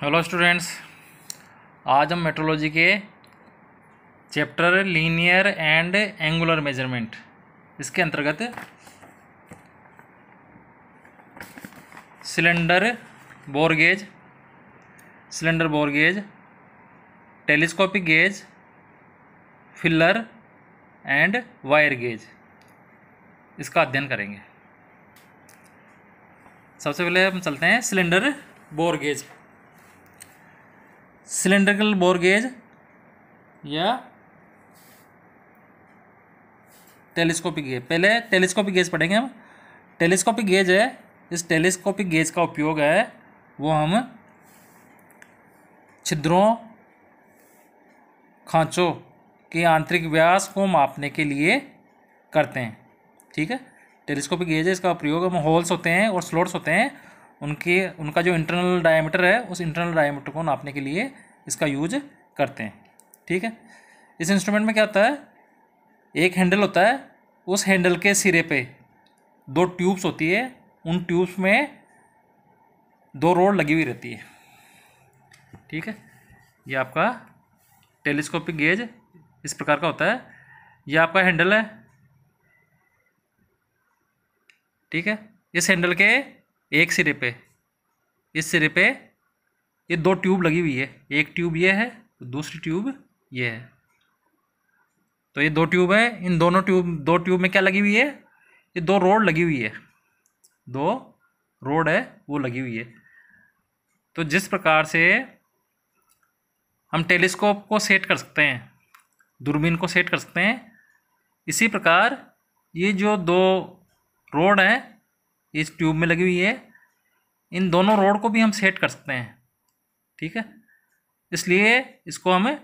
hello students आज हम metrology के chapter linear and angular measurement इसके अंतर्गत cylinder bore gauge cylinder bore gauge telescopic gauge feeler and wire gauge इसका अध्ययन करेंगे सबसे पहले हम चलते हैं cylinder bore gauge cylindrical bore gauge या टेलीस्कोपिक गेज पहले टेलीस्कोपिक गेज पढ़ेंगे हम टेलीस्कोपिक गेज है इस टेलीस्कोपिक गेज का उपयोग है वो हम छिद्रों खांचों के आंतरिक व्यास को मापने के लिए करते हैं ठीक है टेलीस्कोपिक गेज है इसका प्रयोग हम होल्स होते हैं और स्लोट्स होते हैं उनके उनका जो इंटरनल डायमीटर है उस इंटरनल डायमीटर को नापने के लिए इसका यूज करते हैं ठीक है इस इंस्ट्रूमेंट में क्या होता है एक हैंडल होता है उस हैंडल के सिरे पे दो ट्यूब्स होती है उन ट्यूब्स में दो रोड लगी हुई रहती है ठीक है ये आपका टेलीस्कोपिक गेज इस प्रकार का होता है यह आपका हैंडल है ठीक है इस हैंडल के एक सिरे पे इस सिरे पे ये दो ट्यूब लगी हुई है एक ट्यूब ये है दूसरी ट्यूब ये है तो ये दो ट्यूब है इन दोनों ट्यूब दो ट्यूब में क्या लगी हुई है ये दो रोड लगी हुई है दो रोड है वो लगी हुई है तो जिस प्रकार से हम टेलीस्कोप को सेट कर सकते हैं दूरबीन को सेट कर सकते हैं इसी प्रकार ये जो दो रोड हैं इस ट्यूब में लगी हुई है इन दोनों रोड को भी हम सेट कर सकते हैं ठीक है इसलिए इसको हमें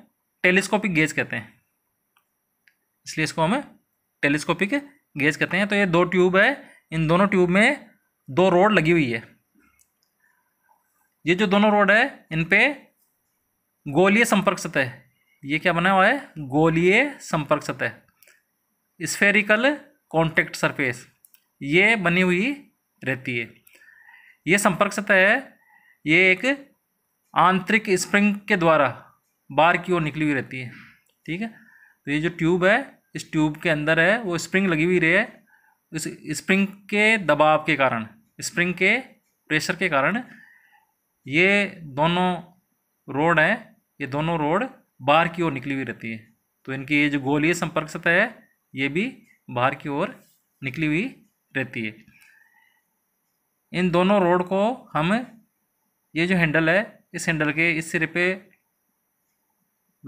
टेलीस्कोपिक गेज कहते हैं इसलिए इसको हमें टेलीस्कोपिक गेज कहते हैं तो ये दो ट्यूब है इन दोनों ट्यूब में दो रोड लगी हुई है ये जो दोनों रोड है इन पे गोलीय संपर्क सतह ये क्या बना हुआ है गोलीय संपर्क सतह स्फेरिकल कॉन्टेक्ट सरफेस ये बनी हुई रहती है ये संपर्क सतह है ये एक आंतरिक स्प्रिंग के द्वारा बाहर की ओर निकली हुई रहती है ठीक है तो ये जो ट्यूब है इस ट्यूब के अंदर है वो स्प्रिंग लगी हुई रहे इस स्प्रिंग के दबाव के कारण स्प्रिंग के प्रेशर के कारण ये दोनों रोड हैं ये दोनों रोड बाहर की ओर निकली हुई रहती है तो इनकी ये जो गोलीय संपर्क सतह है ये भी बाहर की ओर निकली हुई रहती है इन दोनों रोड को हम ये जो हैंडल है इस हैंडल के इस सिरे पे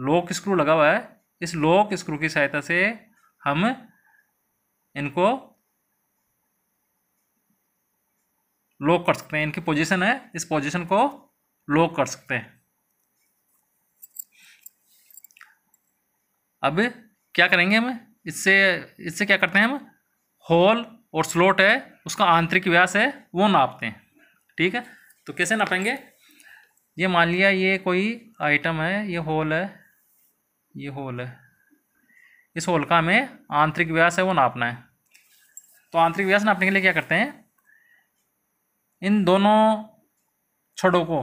लॉक स्क्रू लगा हुआ है इस लॉक स्क्रू की सहायता से हम इनको लॉक कर सकते हैं इनकी पोजीशन है इस पोजीशन को लॉक कर सकते हैं अब क्या करेंगे हम इससे इससे क्या करते हैं हम होल और स्लोट है उसका आंतरिक व्यास है वो नापते हैं ठीक है तो कैसे नापेंगे ये मान लिया ये कोई आइटम है ये होल है ये होल है इस होल का हमें आंतरिक व्यास है वो नापना है तो आंतरिक व्यास नापने के लिए क्या करते हैं इन दोनों छड़ों को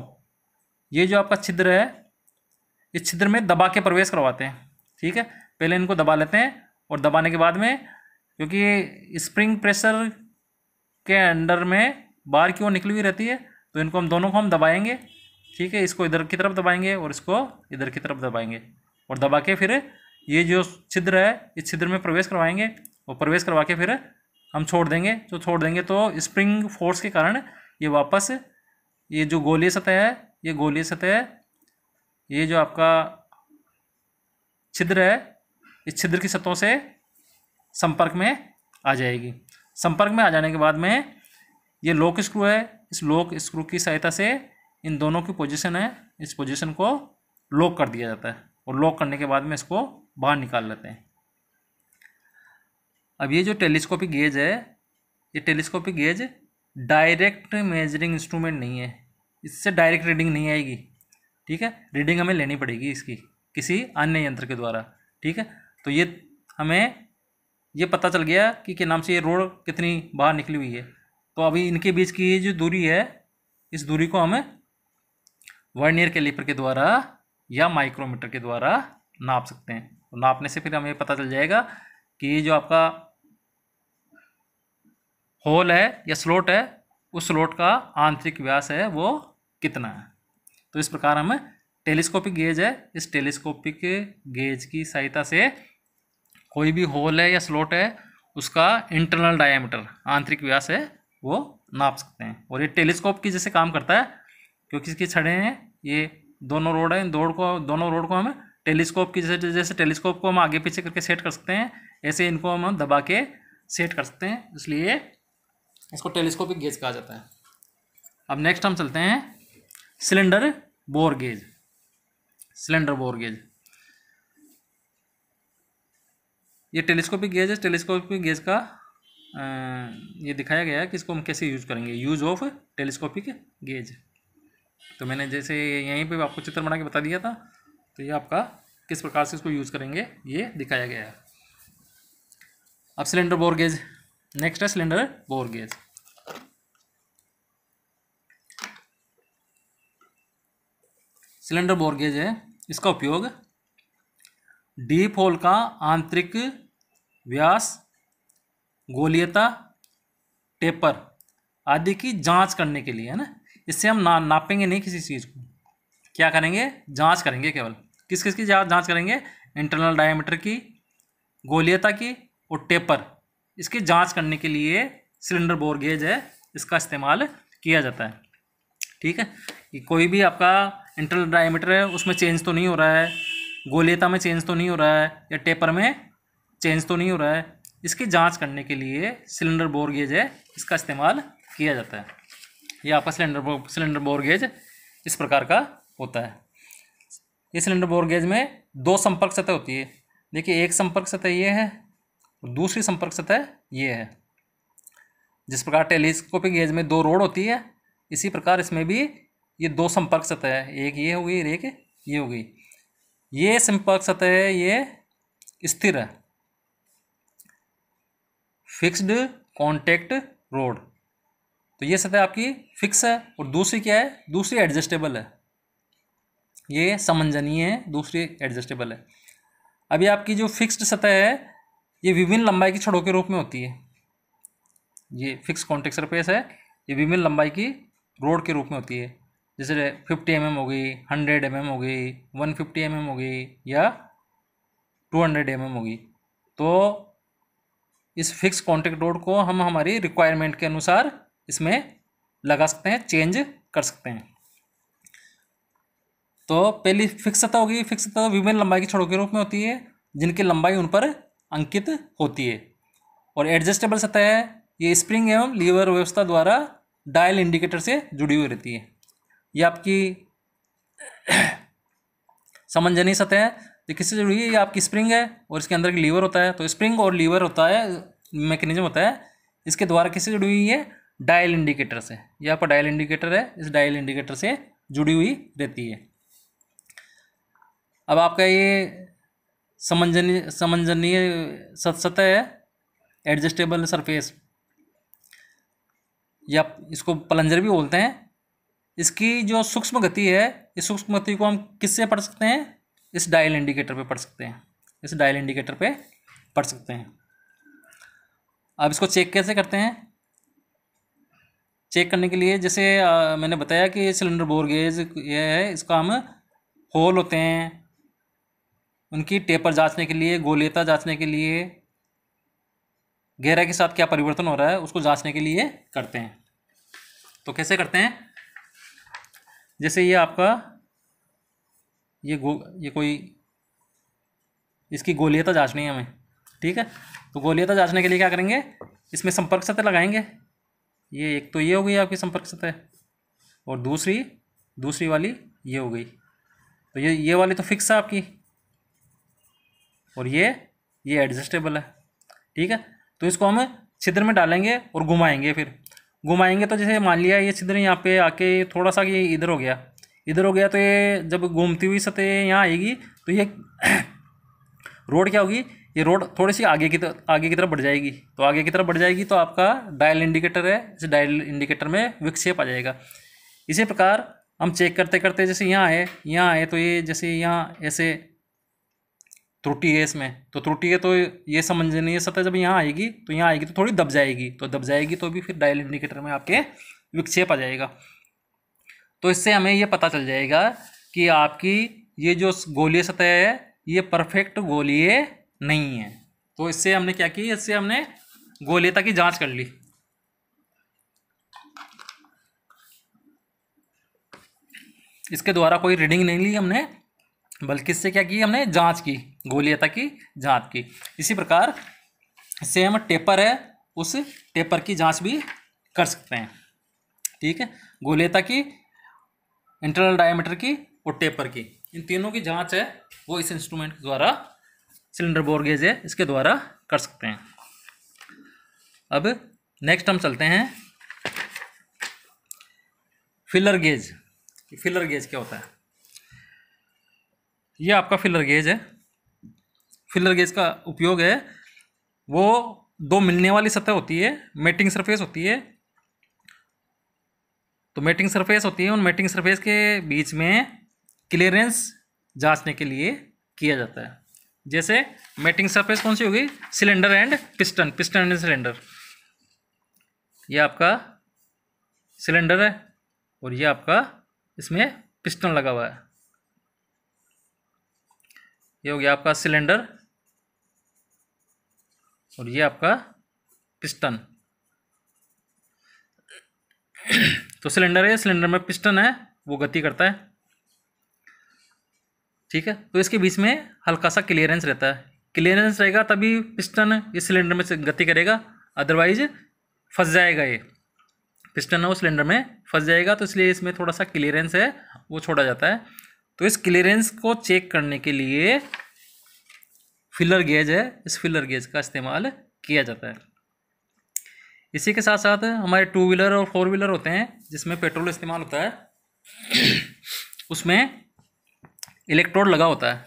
ये जो आपका छिद्र है इस छिद्र में दबा के प्रवेश करवाते हैं ठीक है पहले इनको दबा लेते हैं और दबाने के बाद में क्योंकि स्प्रिंग प्रेशर के अंडर में बाहर की ओर निकली हुई रहती है तो इनको हम दोनों को हम दबाएंगे ठीक है इसको इधर की तरफ दबाएंगे और इसको इधर की तरफ दबाएंगे और दबा के फिर ये जो छिद्र है इस छिद्र में प्रवेश करवाएंगे और प्रवेश करवा के फिर हम छोड़ देंगे जो तो छोड़ देंगे तो स्प्रिंग फोर्स के कारण ये वापस ये जो गोली सतह है ये गोली सतह है ये जो आपका छिद्र है इस छिद्र की सतहों से संपर्क में आ जाएगी संपर्क में आ जाने के बाद में ये लॉक स्क्रू है इस लॉक स्क्रू की सहायता से इन दोनों की पोजीशन है इस पोजीशन को लॉक कर दिया जाता है और लॉक करने के बाद में इसको बाहर निकाल लेते हैं अब ये जो टेलीस्कोपिक गेज है ये telescopic gauge direct measuring instrument नहीं है इससे डायरेक्ट रीडिंग नहीं आएगी ठीक है रीडिंग हमें लेनी पड़ेगी इसकी किसी अन्य यंत्र के द्वारा ठीक है तो ये हमें ये पता चल गया कि के नाम से ये रोड कितनी बाहर निकली हुई है तो अभी इनके बीच की ये जो दूरी है इस दूरी को हमें वर्नियर कैलिपर के द्वारा या माइक्रोमीटर के द्वारा नाप सकते हैं तो नापने से फिर हमें पता चल जाएगा कि ये जो आपका होल है या स्लोट है उस स्लोट का आंतरिक व्यास है वो कितना है तो इस प्रकार हमें टेलीस्कोपिक गेज है इस टेलीस्कोपिक गेज की सहायता से कोई भी होल है या स्लोट है उसका इंटरनल डायामीटर आंतरिक व्यास है वो नाप सकते हैं और ये टेलीस्कोप की जैसे काम करता है क्योंकि इसकी छड़ें हैं ये दोनों रोड हैं इन दोड़ को दोनों रोड को हम टेलीस्कोप की जैसे जैसे टेलीस्कोप को हम आगे पीछे करके सेट कर सकते हैं ऐसे इनको हम दबा के सेट कर सकते हैं इसलिए इसको टेलीस्कोपिक गेज कहा जाता है अब नेक्स्ट हम चलते हैं cylinder bore gauge cylinder bore gauge ये टेलीस्कोपिक गेज है टेलीस्कोपिक गेज का आ, ये दिखाया गया है कि इसको हम कैसे यूज करेंगे यूज ऑफ टेलीस्कोपिक गेज तो मैंने जैसे यहीं पे आपको चित्र बना के बता दिया था तो ये आपका किस प्रकार से इसको यूज़ करेंगे ये दिखाया गया है अब सिलेंडर बोर गेज नेक्स्ट है cylinder bore gauge cylinder bore gauge है इसका उपयोग डीप होल का आंतरिक व्यास गोलियता टेपर आदि की जांच करने के लिए है ना इससे हम ना नापेंगे नहीं किसी चीज़ को क्या करेंगे जांच करेंगे केवल किस किस की जांच करेंगे इंटरनल डायमीटर की गोलियता की और टेपर इसकी जांच करने के लिए सिलेंडर बोर गेज है इसका इस्तेमाल किया जाता है ठीक है कोई भी आपका इंटरनल डायमीटर है उसमें चेंज तो नहीं हो रहा है गोलियता में चेंज तो नहीं हो रहा है या टेपर में चेंज तो नहीं हो रहा है इसकी जांच करने के लिए सिलेंडर बोर गेज है इसका इस्तेमाल किया जाता है यह आपका सिलेंडर सिलेंडर बोर गेज इस प्रकार का होता है ये सिलेंडर बोर गेज में दो संपर्क सतह होती है देखिए एक संपर्क सतह ये है और दूसरी संपर्क सतह ये है जिस प्रकार टेलीस्कोपिक गेज में दो रोड होती है इसी प्रकार इसमें भी ये दो संपर्क सतह है एक ये हो गई और एक ये हो गई ये संपर्क सतह तो है ये स्थिर है फिक्स्ड कॉन्टेक्ट रोड तो ये सतह आपकी फिक्स है और दूसरी क्या है दूसरी एडजस्टेबल है ये समंजनीय है दूसरी एडजस्टेबल है अभी आपकी जो फिक्स्ड सतह है ये विभिन्न लंबाई की छड़ों के रूप में होती है ये फिक्स कॉन्टेक्ट सरफेस है ये विभिन्न लंबाई की रोड के रूप में होती है जैसे फिफ्टी एम हो गई हंड्रेड एम हो गई वन फिफ्टी एम हो गई या टू हंड्रेड एम एम होगी तो इस फिक्स कॉन्टेक्ट रोड को हम हमारी रिक्वायरमेंट के अनुसार इसमें लगा सकते हैं चेंज कर सकते हैं तो पहली फिक्स सतह होगी फिक्स सतह विभिन्न लंबाई की छड़ों के रूप में होती है जिनकी लंबाई उन पर अंकित होती है और एडजस्टेबल सतह है ये स्प्रिंग एवं लीवर व्यवस्था द्वारा डायल इंडिकेटर से जुड़ी हुई रहती है ये आपकी नहीं सतह है तो किससे जुड़ी है ये आपकी स्प्रिंग है और इसके अंदर एक लीवर होता है तो स्प्रिंग और लीवर होता है मैकेनिज्म होता है इसके द्वारा किससे जुड़ी हुई है डायल इंडिकेटर से ये आपका डायल इंडिकेटर है इस डायल इंडिकेटर से जुड़ी हुई रहती है अब आपका ये समंजनी समंजनीय सतह है एडजस्टेबल सरफेस या इसको प्लंजर भी बोलते हैं इसकी जो सूक्ष्म गति है इस सूक्ष्म गति को हम किससे पढ़ सकते हैं इस डायल इंडिकेटर पे पढ़ सकते हैं इस डायल इंडिकेटर पे पढ़ सकते हैं अब इसको चेक कैसे करते हैं चेक करने के लिए जैसे आ, मैंने बताया कि सिलेंडर बोर गेज ये है इसका हम होल होते हैं उनकी टेपर जांचने के लिए गोलेता जांचने के लिए गहरा के साथ क्या परिवर्तन हो रहा है उसको जांचने के लिए करते हैं तो कैसे करते हैं जैसे ये आपका ये गो ये कोई इसकी गोलियता तो जांचनी है हमें ठीक है तो गोलियता तो जांचने के लिए क्या करेंगे इसमें संपर्क सतह लगाएंगे ये एक तो ये हो गई आपकी संपर्क सतह और दूसरी दूसरी वाली ये हो गई तो ये ये वाली तो फिक्स है आपकी और ये ये एडजस्टेबल है ठीक है तो इसको हम छिद्र में डालेंगे और घुमाएंगे फिर घुमाएंगे तो जैसे मान लिया ये सिद्धर यहाँ पे आके थोड़ा सा ये इधर हो गया इधर हो गया तो ये जब घूमती हुई सतह यहाँ आएगी तो ये रोड क्या होगी ये रोड थोड़ी सी आगे की तरफ आगे की तरफ बढ़ जाएगी तो आगे की तरफ बढ़ जाएगी तो आपका डायल इंडिकेटर है इस डायल इंडिकेटर में विक्षेप आ जाएगा इसी प्रकार हम चेक करते करते जैसे यहाँ आए यहाँ आए तो ये जैसे यहाँ ऐसे त्रुटि है इसमें तो त्रुटि है तो ये समझ नहीं है सतह जब यहाँ आएगी तो यहाँ आएगी तो थोड़ी दब जाएगी तो दब जाएगी तो भी फिर डायल इंडिकेटर में आपके विक्षेप आ जाएगा तो इससे हमें ये पता चल जाएगा कि आपकी ये जो गोलीय सतह है ये परफेक्ट गोलीय नहीं है तो इससे हमने क्या किया इससे हमने गोलीयता की जांच कर ली इसके द्वारा कोई रीडिंग नहीं ली हमने बल्कि इससे क्या की हमने जांच की गोलियता की जांच की इसी प्रकार से हम टेपर है उस टेपर की जांच भी कर सकते हैं ठीक है गोलियता की इंटरनल डायमीटर की और टेपर की इन तीनों की जांच है वो इस इंस्ट्रूमेंट के द्वारा सिलेंडर बोरगेज है इसके द्वारा कर सकते हैं अब नेक्स्ट हम चलते हैं फिलर गेज फिलर गेज क्या होता है ये आपका फिलर गेज है फिलर गेज का उपयोग है वो दो मिलने वाली सतह होती है मेटिंग सरफेस होती है तो मेटिंग सरफेस होती है उन मेटिंग सरफेस के बीच में क्लियरेंस जांचने के लिए किया जाता है जैसे मेटिंग सरफेस कौन सी होगी cylinder and piston piston and cylinder ये आपका सिलेंडर है और ये आपका इसमें पिस्टन लगा हुआ है ये हो गया आपका सिलेंडर और ये आपका पिस्टन तो सिलेंडर है सिलेंडर में पिस्टन है वो गति करता है ठीक है तो इसके बीच में हल्का सा क्लियरेंस रहता है क्लियरेंस रहेगा तभी पिस्टन इस सिलेंडर में से गति करेगा अदरवाइज फंस जाएगा ये पिस्टन है वो सिलेंडर में फंस जाएगा तो इसलिए इसमें थोड़ा सा क्लियरेंस है वो छोड़ा जाता है तो इस क्लियरेंस को चेक करने के लिए फिलर गेज है इस फिलर गेज का इस्तेमाल किया जाता है इसी के साथ साथ हमारे टू व्हीलर और फोर व्हीलर होते हैं जिसमें पेट्रोल इस्तेमाल होता है उसमें इलेक्ट्रोड लगा होता है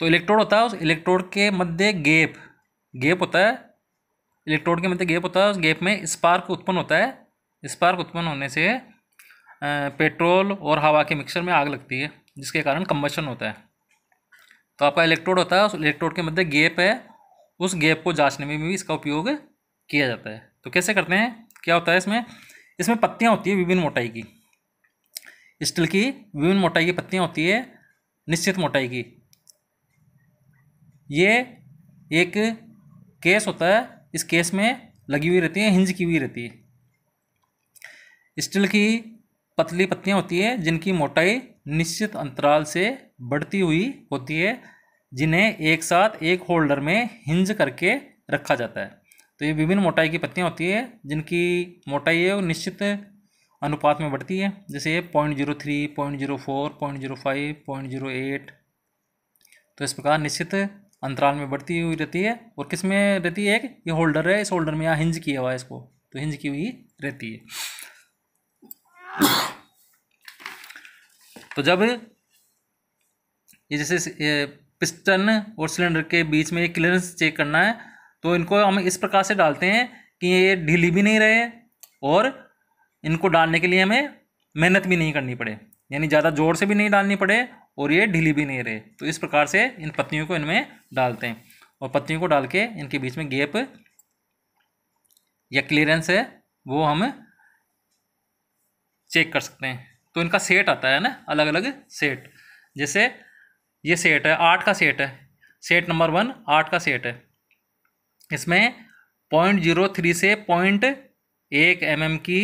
तो इलेक्ट्रोड होता है उस इलेक्ट्रोड के मध्य गेप गेप होता है इलेक्ट्रोड के मध्य गेप होता है उस गेप में स्पार्क उत्पन्न होता है स्पार्क उत्पन्न होने से पेट्रोल और हवा के मिक्सर में आग लगती है जिसके कारण कम्बशन होता है तो आपका इलेक्ट्रोड होता है उस इलेक्ट्रोड के मध्य गैप है उस गैप को जांचने में भी इसका उपयोग किया जाता है तो कैसे करते हैं क्या होता है इसमें इसमें पत्तियाँ होती है विभिन्न मोटाई की स्टील की विभिन्न मोटाई की पत्तियाँ होती है निश्चित मोटाई की ये एक केस होता है इस केस में लगी हुई रहती है हिंज की हुई रहती है स्टील की पतली पत्तियाँ होती है जिनकी मोटाई निश्चित अंतराल से बढ़ती हुई होती है जिन्हें एक साथ एक होल्डर में हिंज करके रखा जाता है तो ये विभिन्न मोटाई की पत्तियाँ होती है जिनकी मोटाई है वो निश्चित अनुपात में बढ़ती है जैसे point zero three point zero four point zero five point zero eight तो इस प्रकार निश्चित अंतराल में बढ़ती हुई रहती है और किस में रहती है एक ये होल्डर है इस होल्डर में यहाँ हिंज किया हुआ है इसको तो हिंज की हुई रहती है तो जब ये जैसे पिस्टन और सिलेंडर के बीच में ये क्लियरेंस चेक करना है तो इनको हम इस प्रकार से डालते हैं कि ये ढीली भी नहीं रहे और इनको डालने के लिए हमें मेहनत भी नहीं करनी पड़े यानी ज़्यादा जोर से भी नहीं डालनी पड़े और ये ढीली भी नहीं रहे तो इस प्रकार से इन पत्तियों को इनमें डालते हैं और पत्तियों को डाल के इनके बीच में गैप या क्लियरेंस है वो हम चेक कर सकते हैं तो इनका सेट आता है ना अलग अलग सेट जैसे ये सेट है आठ का सेट है सेट नंबर वन आठ का सेट है इसमें पॉइंट जीरो थ्री से पॉइंट एक एम mm की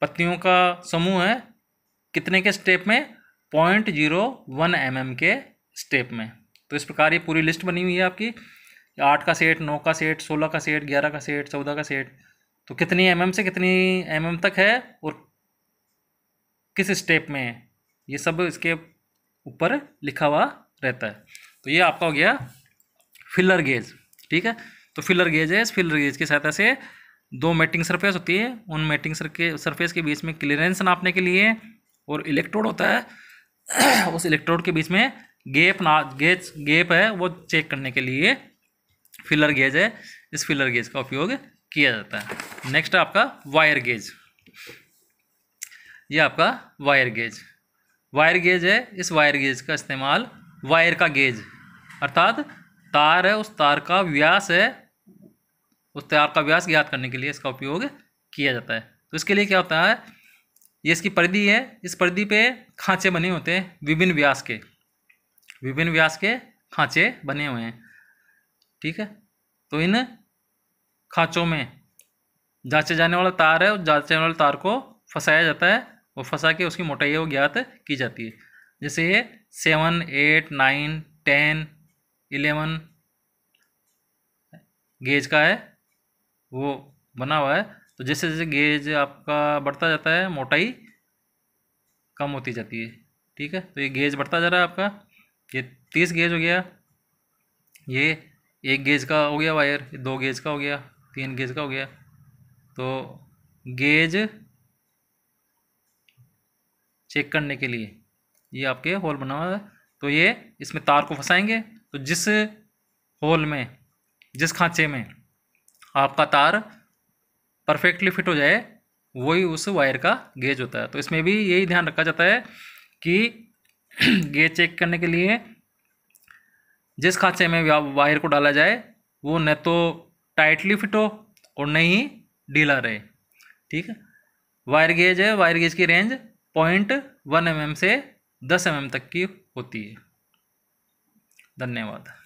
पत्तियों का समूह है कितने के स्टेप में point zero one M M के स्टेप में तो इस प्रकार ये पूरी लिस्ट बनी हुई है आपकी आठ का सेट नौ का सेट सोलह का सेट ग्यारह का सेट चौदह का सेट तो कितनी एम mm से कितनी एम mm तक है और किस स्टेप में है ये सब इसके ऊपर लिखा हुआ रहता है तो ये आपका हो गया फिलर गेज ठीक है तो फिलर गेज है इस फिलर गेज की सहायता से दो मेटिंग सरफेस होती है उन मेटिंग सरफेस के बीच में क्लियरेंस नापने के लिए और इलेक्ट्रोड होता है उस इलेक्ट्रोड के बीच में गेप ना गेज गेप है वो चेक करने के लिए फिलर गेज है इस फिलर गेज का उपयोग किया जाता है नेक्स्ट आपका वायर गेज ये आपका वायर गेज वायर गेज है इस वायर गेज का इस्तेमाल वायर का गेज अर्थात तार है उस तार का व्यास है उस तार का व्यास ज्ञात करने के लिए इसका उपयोग किया जाता है तो इसके लिए क्या होता है ये इसकी परिधि है इस परिधि पे खांचे बने होते हैं विभिन्न व्यास के विभिन्न व्यास के खांचे बने हुए हैं ठीक है तो इन खांचों में जांचे जाने वाला तार है और जांचे वाले तार को फंसाया जाता है वो फंसा के उसकी मोटाई वो ज्ञात की जाती है जैसे ये seven eight nine ten eleven gauge का है वो बना हुआ है तो जैसे जैसे गेज आपका बढ़ता जाता है मोटाई कम होती जाती है ठीक है तो ये गेज बढ़ता जा रहा है आपका ये तीस गेज हो गया ये एक गेज का हो गया वायर दो गेज का हो गया तीन गेज का हो गया तो गेज चेक करने के लिए ये आपके होल बना हुआ है तो ये इसमें तार को फंसाएंगे तो जिस होल में जिस खांचे में आपका तार परफेक्टली फिट हो जाए वही उस वायर का गेज होता है तो इसमें भी यही ध्यान रखा जाता है कि गेज चेक करने के लिए जिस खांचे में वायर को डाला जाए वो न तो टाइटली फिट हो और न ही ढीला रहे ठीक है वायर गेज है वायर गेज की रेंज पॉइंट वन एम से दस एम तक की होती है धन्यवाद